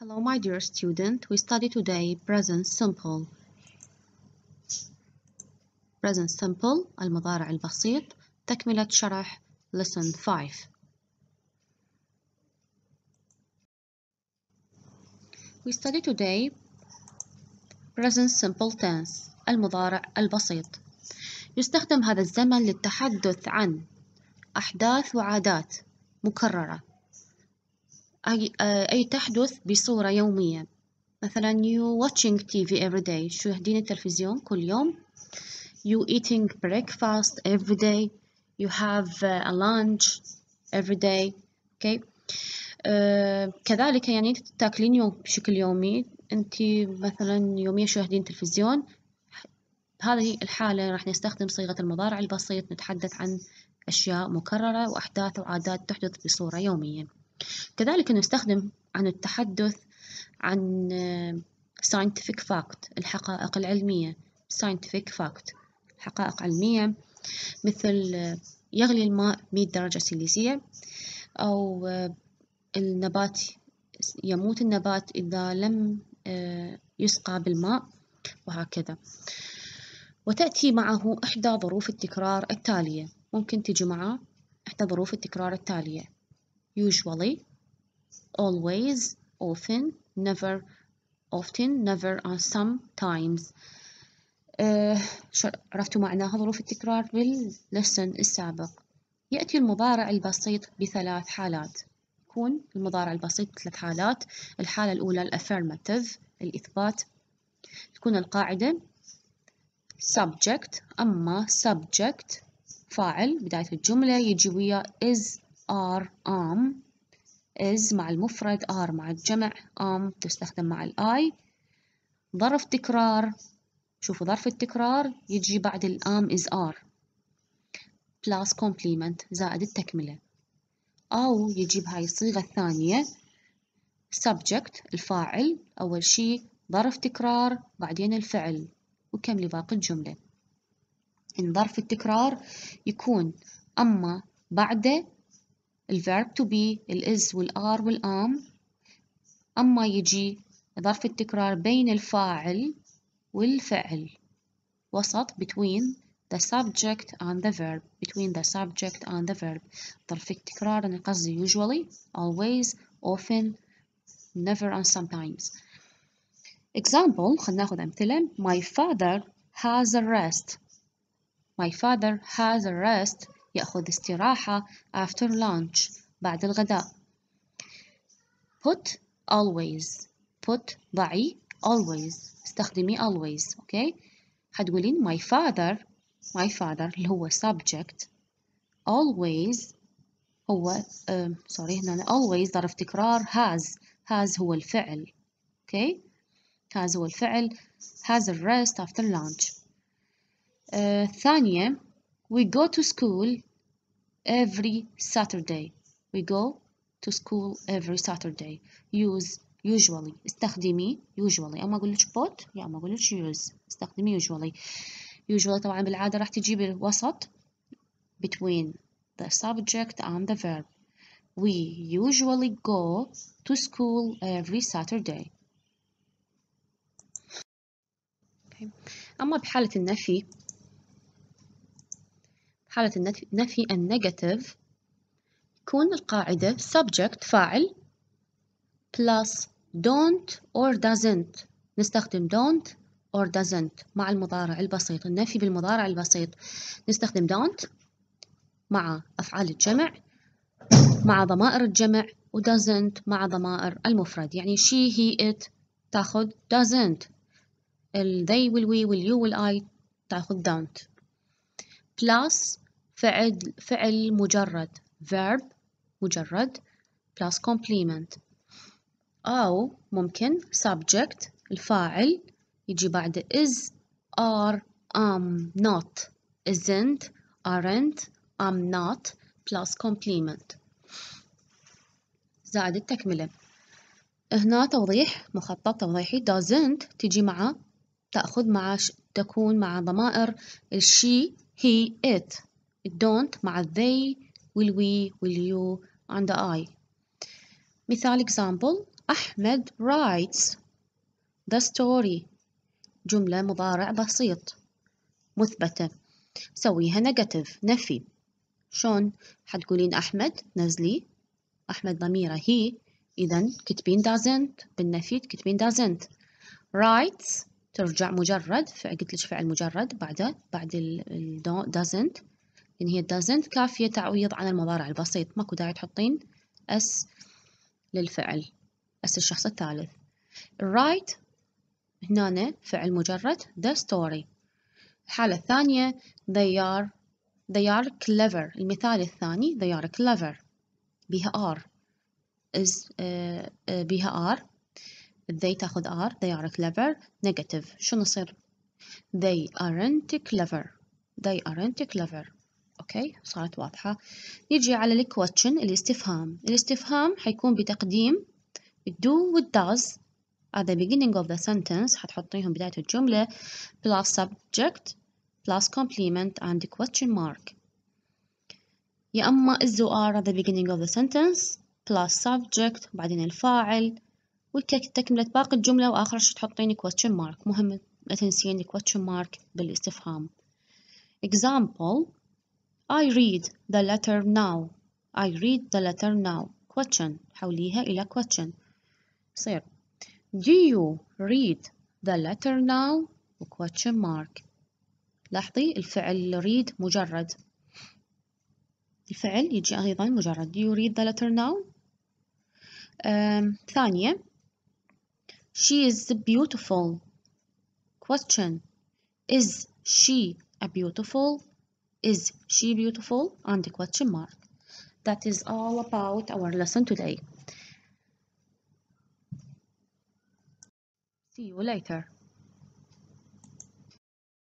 Hello, my dear student. We study today present simple. Present simple, المضارع البسيط. تكملة شرح lesson 5. We study today present simple tense, المضارع البسيط. يستخدم هذا الزمن للتحدث عن أحداث وعادات مكررة آه، أي, تحدث بصورة يومية مثلا you watching TV every day تشاهدين التلفزيون كل يوم you eating breakfast every day you have a lunch every day okay uh, كذلك يعني تاكلين يوم بشكل يومي انت مثلا يوميا تشاهدين تلفزيون هذه الحالة راح نستخدم صيغة المضارع البسيط نتحدث عن أشياء مكررة وأحداث وعادات تحدث بصورة يومية كذلك نستخدم عن التحدث عن آه، scientific fact الحقائق العلمية scientific fact حقائق علمية مثل آه، يغلي الماء 100 درجة سيليزية أو آه، النبات يموت النبات إذا لم يسقى بالماء وهكذا وتأتي معه إحدى ظروف التكرار التالية ممكن تجي معه إحدى ظروف التكرار التالية usually always often never often never or sometimes uh, عرفتوا معناها ظروف التكرار باللسن السابق يأتي المضارع البسيط بثلاث حالات يكون المضارع البسيط بثلاث حالات الحالة الأولى الأفرماتيف الإثبات تكون القاعدة subject أما subject فاعل بداية الجملة يجي ويا is ار ام از مع المفرد ار مع الجمع ام تستخدم مع الاي ظرف تكرار شوفوا ظرف التكرار يجي بعد الام از ار بلاس complement زائد التكملة أو يجيب هاي الصيغة الثانية subject الفاعل أول شيء ظرف تكرار بعدين الفعل وكملي باقي الجملة إن ظرف التكرار يكون أما بعده الverb to be الis والار والام أما يجي ظرف التكرار بين الفاعل والفعل وسط between the subject and the verb between the subject and the verb ظرف التكرار أنا قصدي usually always often never and sometimes example خلنا ناخذ أمثلة my father has a rest my father has a rest يأخذ استراحة after lunch بعد الغداء put always put ضعي always استخدمي always اوكي okay? حتقولين my father my father اللي هو subject always هو سوري uh, هنا always ظرف تكرار has has هو الفعل okay? has هو الفعل has a rest after lunch uh, ثانية We go to school every Saturday. We go to school every Saturday. Use usually استخدمي usually اما اقول لك put يا اما اقول لك use استخدمي usually usually طبعا بالعادة راح تجيب بالوسط. between the subject and the verb we usually go to school every Saturday okay. اما بحالة النفي في حالة النفي النيجاتيف يكون القاعدة subject فاعل plus don't or doesn't نستخدم don't or doesn't مع المضارع البسيط النفي بالمضارع البسيط نستخدم don't مع أفعال الجمع مع ضمائر الجمع و doesn't مع ضمائر المفرد يعني she he it تاخذ doesn't ال they will we will you will I تاخذ don't plus فعل فعل مجرد verb مجرد plus complement أو ممكن subject الفاعل يجي بعد is are am not isn't aren't am not plus complement زائد التكملة هنا توضيح مخطط توضيحي doesn't تجي مع تأخذ مع تكون مع ضمائر الشي he it don't مع they والwe you and the I مثال example أحمد writes the story جملة مضارع بسيط مثبتة سويها negative نفي شلون حتقولين أحمد نزلي أحمد ضميره هي إذا كتبين doesn't بالنفي تكتبين doesn't writes ترجع مجرد قلت لك فعل مجرد بعد بعد ال doesn't لأن يعني هي doesn't كافية تعويض عن المضارع البسيط ماكو داعي تحطين اس للفعل اس الشخص الثالث الرايت هنا فعل مجرد the story الحالة الثانية they are they are clever المثال الثاني they are clever بها r is uh, بها r they تاخذ r they are clever negative شو نصير they aren't clever they aren't clever أوكي صارت واضحة نيجي على الكوتشن الاستفهام الاستفهام حيكون بتقديم do والداز at the beginning of the sentence حتحطيهم بداية الجملة plus subject plus complement and question mark يا أما is at the beginning of the sentence plus subject وبعدين الفاعل وتكملة باقي الجملة وآخر شي تحطين question mark مهم ما تنسين question mark بالاستفهام example I read the letter now I read the letter now question حوليها إلى question صير Do you read the letter now question mark لاحظي الفعل read مجرد الفعل يجي أيضا مجرد Do you read the letter now um, ثانية She is beautiful question Is she a beautiful is she beautiful? And the question mark. That is all about our lesson today. See you later.